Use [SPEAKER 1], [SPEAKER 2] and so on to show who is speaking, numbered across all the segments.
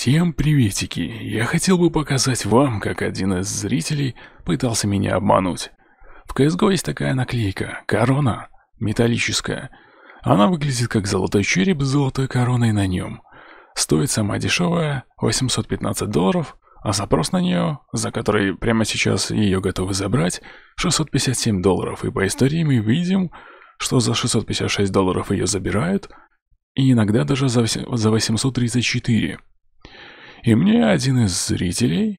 [SPEAKER 1] Всем приветики! Я хотел бы показать вам, как один из зрителей пытался меня обмануть. В CSGO есть такая наклейка «Корона» металлическая. Она выглядит как золотой череп с золотой короной на нем. Стоит сама дешевая 815 долларов, а запрос на нее, за который прямо сейчас ее готовы забрать, 657 долларов. И по истории мы видим, что за 656 долларов ее забирают, и иногда даже за 834 и мне один из зрителей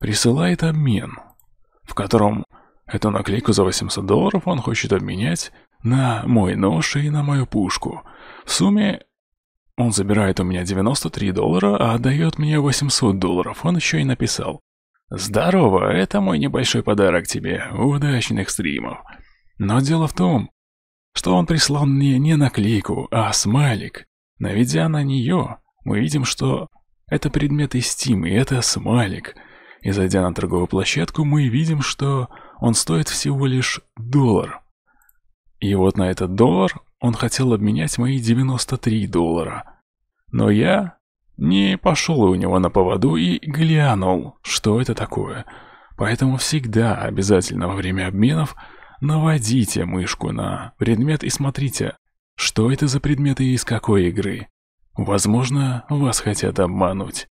[SPEAKER 1] присылает обмен, в котором эту наклейку за 800 долларов он хочет обменять на мой нож и на мою пушку. В сумме он забирает у меня 93 доллара, а отдает мне 800 долларов. Он еще и написал. «Здорово, это мой небольшой подарок тебе. Удачных стримов». Но дело в том, что он прислал мне не наклейку, а смайлик. Наведя на нее, мы видим, что это предмет из Steam, и это смайлик. И зайдя на торговую площадку, мы видим, что он стоит всего лишь доллар. И вот на этот доллар он хотел обменять мои 93 доллара. Но я не пошел у него на поводу и глянул, что это такое. Поэтому всегда обязательно во время обменов наводите мышку на предмет и смотрите, что это за предмет и из какой игры. Возможно, вас хотят обмануть.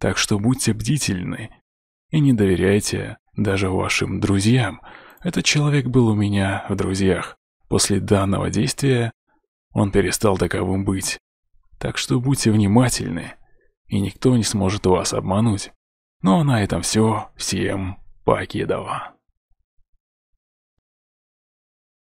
[SPEAKER 1] Так что будьте бдительны и не доверяйте даже вашим друзьям. Этот человек был у меня в друзьях. После данного действия он перестал таковым быть. Так что будьте внимательны, и никто не сможет вас обмануть. Ну а на этом все. Всем покедова.